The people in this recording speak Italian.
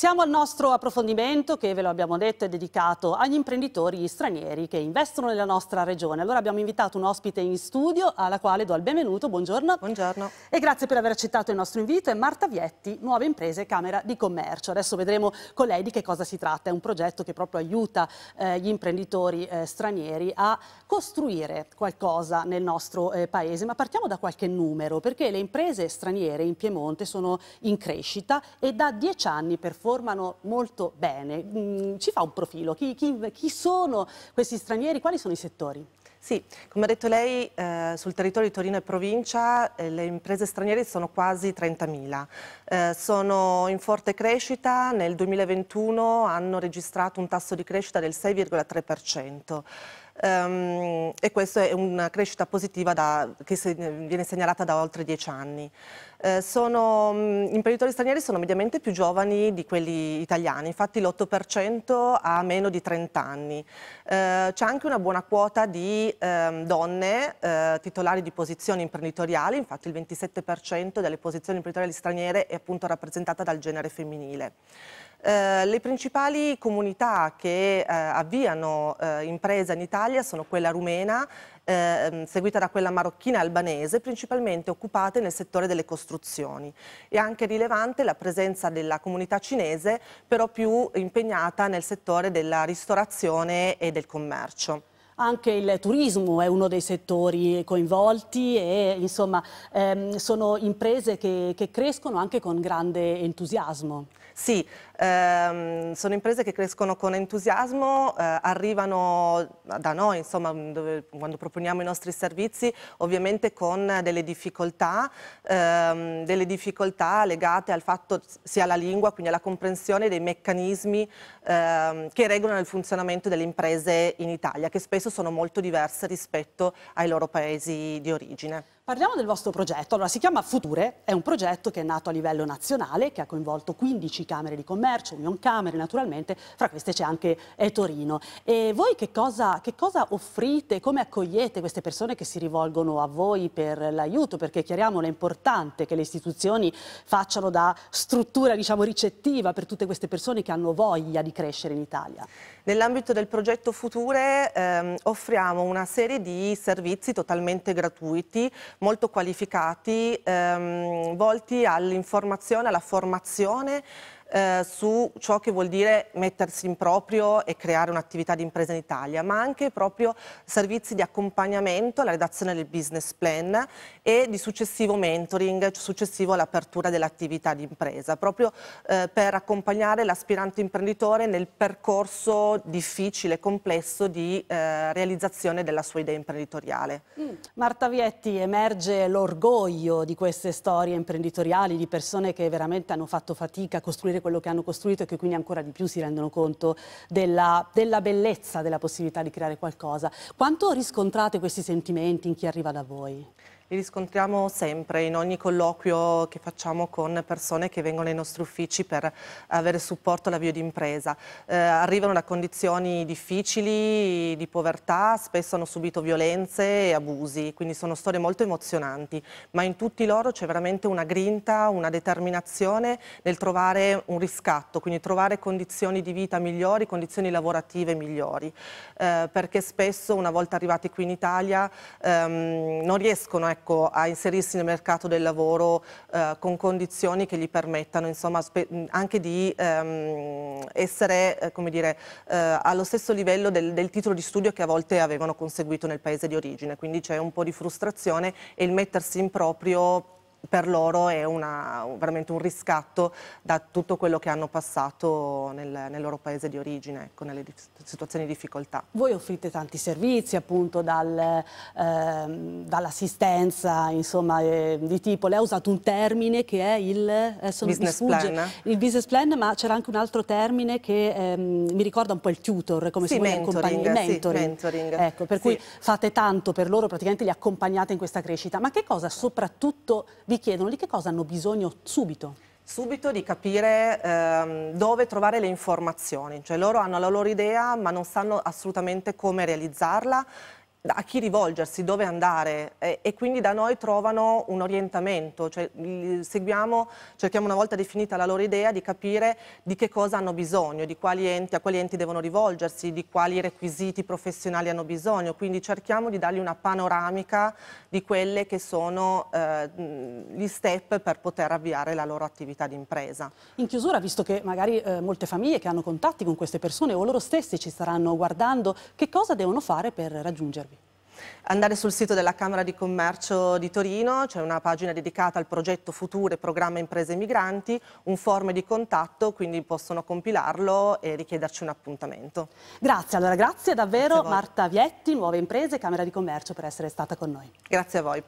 Siamo al nostro approfondimento che ve lo abbiamo detto è dedicato agli imprenditori stranieri che investono nella nostra regione. Allora abbiamo invitato un ospite in studio alla quale do il benvenuto, buongiorno. Buongiorno. E grazie per aver accettato il nostro invito, è Marta Vietti, Nuove Imprese Camera di Commercio. Adesso vedremo con lei di che cosa si tratta, è un progetto che proprio aiuta eh, gli imprenditori eh, stranieri a costruire qualcosa nel nostro eh, paese, ma partiamo da qualche numero perché le imprese straniere in Piemonte sono in crescita e da dieci anni per forza formano molto bene. Mm, ci fa un profilo? Chi, chi, chi sono questi stranieri? Quali sono i settori? Sì, come ha detto lei, eh, sul territorio di Torino e provincia eh, le imprese straniere sono quasi 30.000. Eh, sono in forte crescita, nel 2021 hanno registrato un tasso di crescita del 6,3% um, e questa è una crescita positiva da, che se, viene segnalata da oltre dieci anni. Eh, sono, mh, imprenditori stranieri sono mediamente più giovani di quelli italiani, infatti l'8% ha meno di 30 anni. Eh, c'è anche una buona quota di ehm, eh, donne titolari di posizioni imprenditoriali, infatti il 27% delle posizioni imprenditoriali straniere è appunto rappresentata dal genere femminile. Eh, le principali comunità che eh, avviano eh, impresa in Italia sono quella rumena, eh, ehm, seguita da quella marocchina e albanese, principalmente occupate nel settore delle costruzioni. È anche rilevante la presenza della comunità cinese, però più impegnata nel settore della ristorazione e del commercio. Anche il turismo è uno dei settori coinvolti e insomma ehm, sono imprese che, che crescono anche con grande entusiasmo. Sì, Ehm, sono imprese che crescono con entusiasmo, eh, arrivano da noi, insomma, dove, quando proponiamo i nostri servizi, ovviamente con delle difficoltà, ehm, delle difficoltà legate al fatto sia alla lingua, quindi alla comprensione dei meccanismi ehm, che regolano il funzionamento delle imprese in Italia, che spesso sono molto diverse rispetto ai loro paesi di origine. Parliamo del vostro progetto. Allora, si chiama Future, è un progetto che è nato a livello nazionale, che ha coinvolto 15 Camere di Commercio, Union Camere naturalmente, fra queste c'è anche eh, Torino. E voi che cosa, che cosa, offrite, come accogliete queste persone che si rivolgono a voi per l'aiuto? Perché chiariamolo, è importante che le istituzioni facciano da struttura diciamo, ricettiva per tutte queste persone che hanno voglia di crescere in Italia. Nell'ambito del progetto Future ehm, offriamo una serie di servizi totalmente gratuiti molto qualificati, ehm, volti all'informazione, alla formazione eh, su ciò che vuol dire mettersi in proprio e creare un'attività di impresa in Italia, ma anche proprio servizi di accompagnamento alla redazione del business plan e di successivo mentoring, successivo all'apertura dell'attività di impresa, proprio eh, per accompagnare l'aspirante imprenditore nel percorso difficile, e complesso di eh, realizzazione della sua idea imprenditoriale. Mm. Marta Vietti, emerge l'orgoglio di queste storie imprenditoriali, di persone che veramente hanno fatto fatica a costruire bene quello che hanno costruito e che quindi ancora di più si rendono conto della, della bellezza, della possibilità di creare qualcosa. Quanto riscontrate questi sentimenti in chi arriva da voi? Li riscontriamo sempre in ogni colloquio che facciamo con persone che vengono ai nostri uffici per avere supporto all'avvio di impresa. Eh, arrivano da condizioni difficili, di povertà, spesso hanno subito violenze e abusi, quindi sono storie molto emozionanti, ma in tutti loro c'è veramente una grinta, una determinazione nel trovare un riscatto, quindi trovare condizioni di vita migliori, condizioni lavorative migliori, eh, perché spesso una volta arrivati qui in Italia ehm, non riescono a ecco, ecco, a inserirsi nel mercato del lavoro eh, con condizioni che gli permettano insomma, anche di ehm, essere eh, come dire, eh, allo stesso livello del, del, titolo di studio che a volte avevano conseguito nel paese di origine. Quindi c'è un po' di frustrazione e il mettersi in proprio per loro è una, veramente un riscatto da tutto quello che hanno passato nel, nel loro paese di origine, ecco, nelle di, situazioni di difficoltà. Voi offrite tanti servizi appunto dal, ehm, dall'assistenza insomma eh, di tipo, lei ha usato un termine che è il, business, plan. il business plan ma c'era anche un altro termine che ehm, mi ricorda un po' il tutor come sì, si vuole mentoring, accompagn- sì, mentoring. Ecco, per sì. cui fate tanto per loro, praticamente li accompagnate in questa crescita, ma che cosa soprattutto vi chiedono di che cosa hanno bisogno subito subito di capire ehm, dove trovare le informazioni, cioè loro hanno la loro idea ma non sanno assolutamente come realizzarla, a chi rivolgersi, dove andare eh, e quindi da noi trovano un orientamento, cioè, seguiamo, cerchiamo una volta definita la loro idea di capire di che cosa hanno bisogno, quali enti, a quali enti devono rivolgersi, di quali requisiti professionali hanno bisogno, quindi cerchiamo di dargli una panoramica di quelli che sono eh, gli step per poter avviare la loro attività di impresa. In chiusura, visto che magari eh, molte famiglie che hanno contatti con queste persone o loro stessi ci staranno guardando, che cosa devono fare per raggiungerli? andare sul sito della Camera di Commercio di Torino, c'è una pagina dedicata al progetto Future Programma Imprese Migranti, un form di contatto, quindi possono compilarlo e richiederci un appuntamento. Grazie, allora grazie davvero grazie Marta Vietti, Nuove Imprese, Camera di Commercio per essere stata con noi. Grazie a voi.